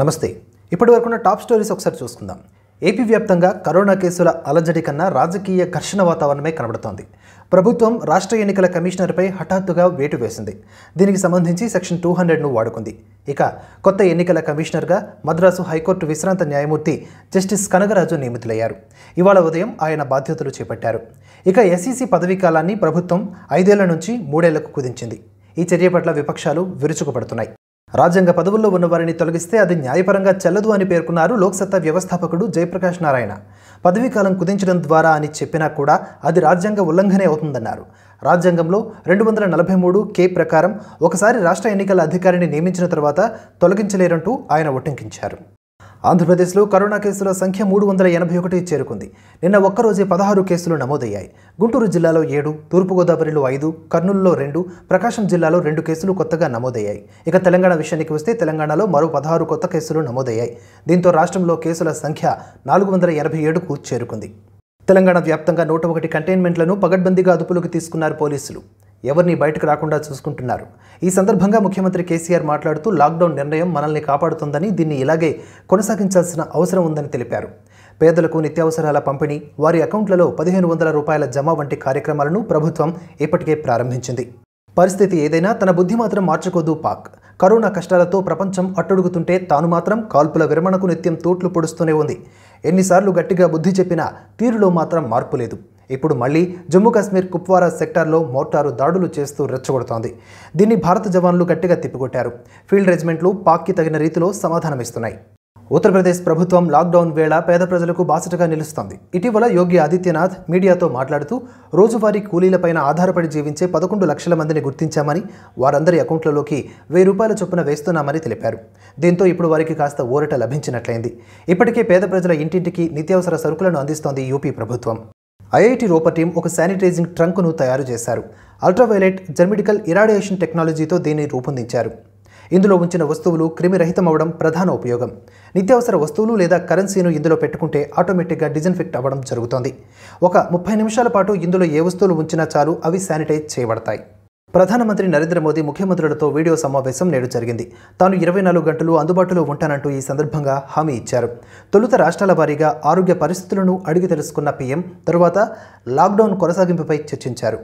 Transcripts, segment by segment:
నమస్తే ఇప్పటి వరకున్న top stories ఒకసారి చూసుకుందాం ఏపీ వ్యాప్తంగా కరోనా కేసుల అలజడి కన్నా రాజకీయ ఘర్షణ వాతావరణమే కనబడుతోంది ప్రభుత్వం రాష్ట్ర ఎన్నికల కమిషనర్పై హఠాత్తుగా వేటు వేసింది దీనికి సంబంధించి సెక్షన్ టూ హండ్రెడ్ను వాడుకుంది ఇక కొత్త ఎన్నికల కమిషనర్గా మద్రాసు హైకోర్టు విశ్రాంత న్యాయమూర్తి జస్టిస్ కనగరాజు నియమితులయ్యారు ఇవాళ ఉదయం ఆయన బాధ్యతలు చేపట్టారు ఇక ఎస్ఈసీ పదవీ కాలాన్ని ప్రభుత్వం ఐదేళ్ల నుంచి మూడేళ్లకు కుదించింది ఈ చర్య పట్ల విపక్షాలు విరుచుకుపడుతున్నాయి రాజ్యాంగ పదవుల్లో ఉన్న వారిని తొలగిస్తే అది న్యాయపరంగా చెల్లదు అని పేర్కొన్నారు లోక్సత్తా వ్యవస్థాపకుడు జయప్రకాష్ నారాయణ పదవీకాలం కుదించడం ద్వారా అని చెప్పినా కూడా అది రాజ్యాంగ ఉల్లంఘనే అవుతుందన్నారు రాజ్యాంగంలో రెండు వందల నలభై మూడు కే ప్రకారం ఒకసారి రాష్ట్ర ఎన్నికల అధికారిని నియమించిన తర్వాత తొలగించలేరంటూ ఆయన ఉటంకించారు ఆంధ్రప్రదేశ్లో కరోనా కేసుల సంఖ్య మూడు వందల ఎనభై ఒకటి చేరుకుంది నిన్న ఒక్కరోజే పదహారు కేసులు నమోదయ్యాయి గుంటూరు జిల్లాలో ఏడు తూర్పుగోదావరిలో ఐదు కర్నూలులో రెండు ప్రకాశం జిల్లాలో రెండు కేసులు కొత్తగా నమోదయ్యాయి ఇక తెలంగాణ విషయానికి వస్తే తెలంగాణలో మరో పదహారు కొత్త కేసులు నమోదయ్యాయి దీంతో రాష్ట్రంలో కేసుల సంఖ్య నాలుగు వందల ఎనభై ఏడుకు చేరుకుంది తెలంగాణ వ్యాప్తంగా నూట ఒకటి కంటైన్మెంట్లను పగడ్బందీగా అదుపులోకి తీసుకున్నారు పోలీసులు ఎవరిని బయటకు రాకుండా చూసుకుంటున్నారు ఈ సందర్భంగా ముఖ్యమంత్రి కేసీఆర్ మాట్లాడుతూ లాక్డౌన్ నిర్ణయం మనల్ని కాపాడుతుందని దీన్ని ఇలాగే కొనసాగించాల్సిన అవసరం ఉందని తెలిపారు పేదలకు నిత్యావసరాల పంపిణీ వారి అకౌంట్లలో పదిహేను వందల రూపాయల జమ వంటి కార్యక్రమాలను ప్రభుత్వం ఇప్పటికే ప్రారంభించింది పరిస్థితి ఏదైనా తన బుద్ధి మాత్రం మార్చుకోదు పాక్ కరోనా కష్టాలతో ప్రపంచం అట్టడుగుతుంటే తాను మాత్రం కాల్పుల విరమణకు నిత్యం తోట్లు పొడుస్తూనే ఉంది ఎన్నిసార్లు గట్టిగా బుద్ధి చెప్పినా తీరులో మాత్రం మార్పు లేదు ఇప్పుడు మళ్ళీ జమ్మూ కాశ్మీర్ కుప్వారా సెక్టార్లో మోటారు దాడులు చేస్తూ రెచ్చగొడుతోంది దీన్ని భారత జవాన్లు గట్టిగా తిప్పికొట్టారు ఫీల్డ్ రెజిమెంట్లు పాక్కి తగిన రీతిలో సమాధానమిస్తున్నాయి ఉత్తరప్రదేశ్ ప్రభుత్వం లాక్డౌన్ వేళ పేద ప్రజలకు బాసటగా నిలుస్తోంది ఇటీవల యోగి ఆదిత్యనాథ్ మీడియాతో మాట్లాడుతూ రోజువారీ కూలీలపైన ఆధారపడి జీవించే పదకొండు లక్షల మందిని గుర్తించామని వారందరి అకౌంట్లలోకి వెయ్యి రూపాయల చొప్పున వేస్తున్నామని తెలిపారు దీంతో ఇప్పుడు వారికి కాస్త ఊరట లభించినట్లయింది ఇప్పటికే పేద ప్రజల ఇంటింటికి నిత్యావసర సరుకులను అందిస్తోంది యూపీ ప్రభుత్వం ఐఐటి రూప టీం ఒక శానిటైజింగ్ ట్రంక్ను తయారు చేశారు అల్ట్రావైలెట్ జెర్మిడికల్ ఇరాడియేషన్ టెక్నాలజీతో దీన్ని రూపొందించారు ఇందులో ఉంచిన వస్తువులు క్రిమిరహితమవడం ప్రధాన ఉపయోగం నిత్యావసర వస్తువులు లేదా కరెన్సీను ఇందులో పెట్టుకుంటే ఆటోమేటిక్గా డిజన్ఫెక్ట్ అవ్వడం జరుగుతోంది ఒక ముప్పై నిమిషాల పాటు ఇందులో ఏ వస్తువులు ఉంచినా చాలు అవి శానిటైజ్ చేయబడతాయి ప్రధానమంత్రి నరేంద్ర మోదీ ముఖ్యమంత్రులతో వీడియో సమావేశం నేడు జరిగింది తాను ఇరవై నాలుగు గంటలు అందుబాటులో ఉంటానంటూ ఈ సందర్భంగా హామీ ఇచ్చారు తొలుత రాష్ట్రాల వారీగా ఆరోగ్య పరిస్థితులను అడిగి తెలుసుకున్న పీఎం తరువాత లాక్డౌన్ కొనసాగింపుపై చర్చించారు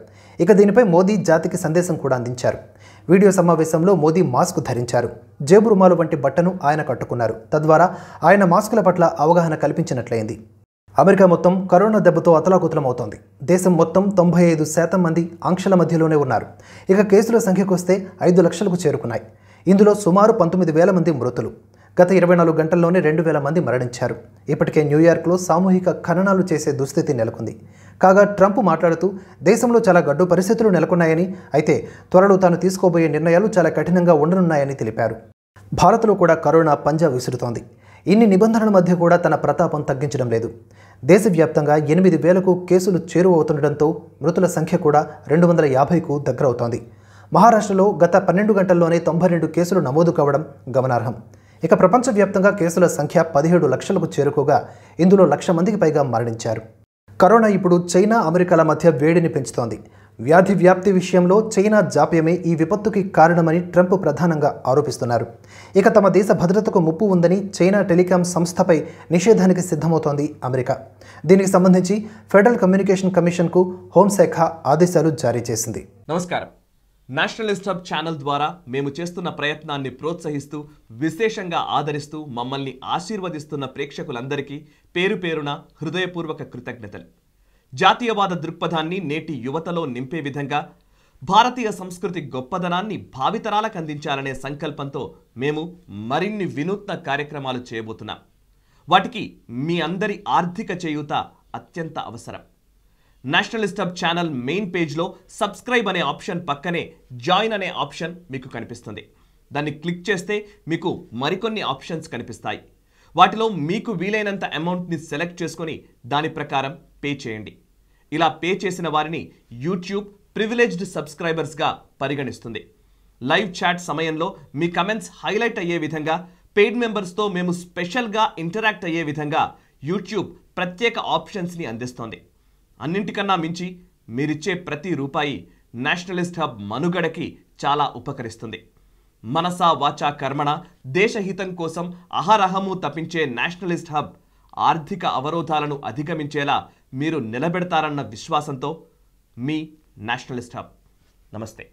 ఇక దీనిపై మోదీ జాతికి సందేశం కూడా అందించారు వీడియో సమావేశంలో మోదీ మాస్క్ ధరించారు జేబు రుమాలు వంటి బట్టను ఆయన కట్టుకున్నారు తద్వారా ఆయన మాస్కుల పట్ల అవగాహన కల్పించినట్లయింది అమెరికా మొత్తం కరోనా దెబ్బతో అతలాకుతలమవుతోంది దేశం మొత్తం తొంభై ఐదు శాతం మంది ఆంక్షల మధ్యలోనే ఉన్నారు ఇక కేసుల సంఖ్యకొస్తే ఐదు లక్షలకు చేరుకున్నాయి ఇందులో సుమారు పంతొమ్మిది వేల మంది మృతులు గత ఇరవై నాలుగు గంటల్లోనే రెండు వేల మంది మరణించారు ఇప్పటికే న్యూయార్క్లో సామూహిక ఖననాలు చేసే దుస్థితి నెలకొంది కాగా ట్రంప్ మాట్లాడుతూ దేశంలో చాలా గడ్డు పరిస్థితులు నెలకొన్నాయని అయితే త్వరలో తాను తీసుకోబోయే నిర్ణయాలు చాలా కఠినంగా ఉండనున్నాయని తెలిపారు భారత్లో కూడా కరోనా పంజా విసురుతోంది ఇన్ని నిబంధనల మధ్య కూడా తన ప్రతాపం తగ్గించడం లేదు దేశవ్యాప్తంగా ఎనిమిది వేలకు కేసులు చేరువవుతుండటంతో మృతుల సంఖ్య కూడా రెండు వందల యాభైకు దగ్గరవుతోంది మహారాష్ట్రలో గత పన్నెండు గంటల్లోనే తొంభై రెండు కేసులు నమోదు కావడం గమనార్హం ఇక ప్రపంచవ్యాప్తంగా కేసుల సంఖ్య పదిహేడు లక్షలకు చేరుకోగా ఇందులో లక్ష మందికి పైగా మరణించారు కరోనా ఇప్పుడు చైనా అమెరికాల మధ్య వేడిని పెంచుతోంది వ్యాధి వ్యాప్తి విషయంలో చైనా జాప్యమే ఈ విపత్తుకి కారణమని ట్రంప్ ప్రధానంగా ఆరోపిస్తున్నారు ఇక తమ దేశ భద్రతకు ముప్పు ఉందని చైనా టెలికాం సంస్థపై నిషేధానికి సిద్ధమవుతోంది అమెరికా దీనికి సంబంధించి ఫెడరల్ కమ్యూనికేషన్ కమిషన్కు హోంశాఖ ఆదేశాలు జారీ చేసింది నమస్కారం నేషనలిస్ట్ హబ్ ఛానల్ ద్వారా మేము చేస్తున్న ప్రయత్నాన్ని ప్రోత్సహిస్తూ విశేషంగా ఆదరిస్తూ మమ్మల్ని ఆశీర్వదిస్తున్న ప్రేక్షకులందరికీ పేరు పేరున హృదయపూర్వక కృతజ్ఞతలు జాతీయవాద దృక్పథాన్ని నేటి యువతలో నింపే విధంగా భారతీయ సంస్కృతి గొప్పదనాన్ని భావితరాలకు అందించాలనే సంకల్పంతో మేము మరిన్ని వినూత్న కార్యక్రమాలు చేయబోతున్నాం వాటికి మీ అందరి ఆర్థిక చేయూత అత్యంత అవసరం నేషనల్ ఇస్టబ్ ఛానల్ మెయిన్ పేజ్లో సబ్స్క్రైబ్ అనే ఆప్షన్ పక్కనే జాయిన్ అనే ఆప్షన్ మీకు కనిపిస్తుంది దాన్ని క్లిక్ చేస్తే మీకు మరికొన్ని ఆప్షన్స్ కనిపిస్తాయి వాటిలో మీకు వీలైనంత అమౌంట్ని సెలెక్ట్ చేసుకొని దాని ప్రకారం పే చేయండి ఇలా పే చేసిన వారిని యూట్యూబ్ ప్రివిలేజ్డ్ సబ్స్క్రైబర్స్గా పరిగణిస్తుంది లైవ్ చాట్ సమయంలో మీ కమెంట్స్ హైలైట్ అయ్యే విధంగా పెయిడ్ మెంబర్స్తో మేము స్పెషల్గా ఇంటరాక్ట్ అయ్యే విధంగా యూట్యూబ్ ప్రత్యేక ఆప్షన్స్ని అందిస్తోంది అన్నింటికన్నా మించి మీరిచ్చే ప్రతి రూపాయి నేషనలిస్ట్ హబ్ మనుగడకి చాలా ఉపకరిస్తుంది మనసా వాచా కర్మణ దేశహితం కోసం అహరహము తప్పించే నేషనలిస్ట్ హబ్ ఆర్థిక అవరోధాలను అధిగమించేలా మీరు నిలబెడతారన్న విశ్వాసంతో మీ నేషనలిస్ట్ హబ్ నమస్తే